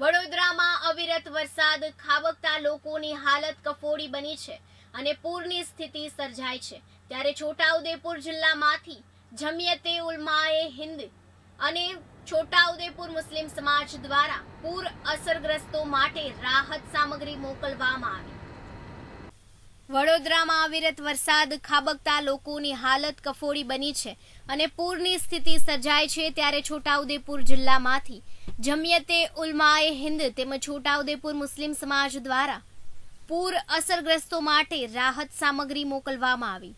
વડોદરામાં અવિરત વરસાદ ખાબકતા લોકોની હાલત કફોડી બની છે અને પૂરની સ્થિતિ સર્જાય છે ત્યારે છોટાઉદેપુર જિલ્લામાંથી જમિયતે ઉલમાએ હિન્દ અને છોટાઉદેપુર મુસ્લિમ સમાજ દ્વારા પૂર અસરગ્રસ્તો માટે રાહત સામગ્રી મોકલવામાં આવી વડોદરામાં અવિરત વરસાદ ખાબકતા લોકોની હાલત કફોડી બની છે અને પૂરની સ્થિતિ સર્જાય છે ત્યારે છોટાઉદેપુર જિલ્લામાંથી જમિયતે ઉલમાએ હિન્દ તેમજ છોટાઉદેપુર મુસ્લિમ સમાજ દ્વારા પૂર અસરગ્રસ્તો માટે રાહત સામગ્રી મોકલવામાં આવી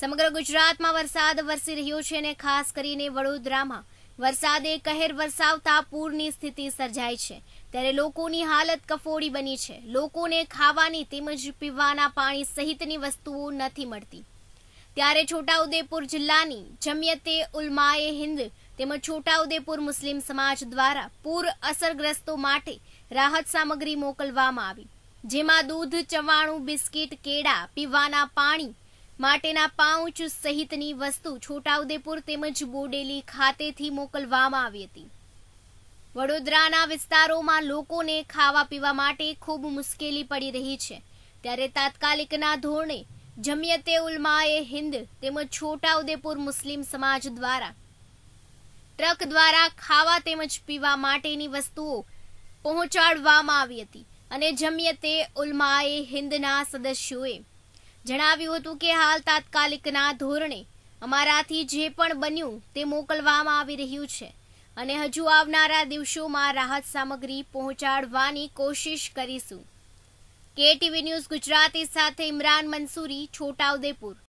સમગ્ર ગુજરાતમાં વરસાદ વરસી રહ્યો છે અને ખાસ કરીને વડોદરામાં વરસાદે કહેર વરસાવતા પૂરની સ્થિતિ સર્જાય છે ત્યારે લોકોની હાલત કફોડી બની છે લોકોને ખાવાની તેમજ પીવાના પાણી સહિતની વસ્તુઓ નથી મળતી ત્યારે છોટાઉદેપુર જિલ્લાની જમિયતે ઉલમાએ હિન્દ તેમજ છોટાઉદેપુર મુસ્લિમ સમાજ દ્વારા પૂર અસરગ્રસ્તો માટે રાહત સામગ્રી મોકલવામાં આવી જેમાં દૂધ ચવાણું બિસ્કિટ કેળા પીવાના પાણી માટેના પાઉચ સહિતની વસ્તુ છોટાઉદેપુર તેમજ બોડેલી ખાતેથી મોકલવામાં આવી હતી વડોદરાના વિસ્તારોમાં લોકોને ખાવા પીવા માટે ખૂબ મુશ્કેલી પડી રહી છે ત્યારે તાત્કાલિકના ધોરણે જમિયતે ઉલમાએ હિન્દ તેમજ છોટાઉદેપુર મુસ્લિમ સમાજ દ્વારા ટ્રક દ્વારા ખાવા તેમજ પીવા માટેની વસ્તુઓ પહોંચાડવામાં આવી હતી અને જમિયતે ઉલમાએ હિન્દના સદસ્યોએ જણાવ્યું હતું કે હાલ તાત્કાલિકના ધોરણે અમારાથી જે પણ બન્યું તે મોકલવામાં આવી રહ્યું છે અને હજુ આવનારા દિવસોમાં રાહત સામગ્રી પહોંચાડવાની કોશિશ કરીશું કેટીવી ન્યૂઝ ગુજરાતી સાથે ઇમરાન મંસૂરી છોટાઉદેપુર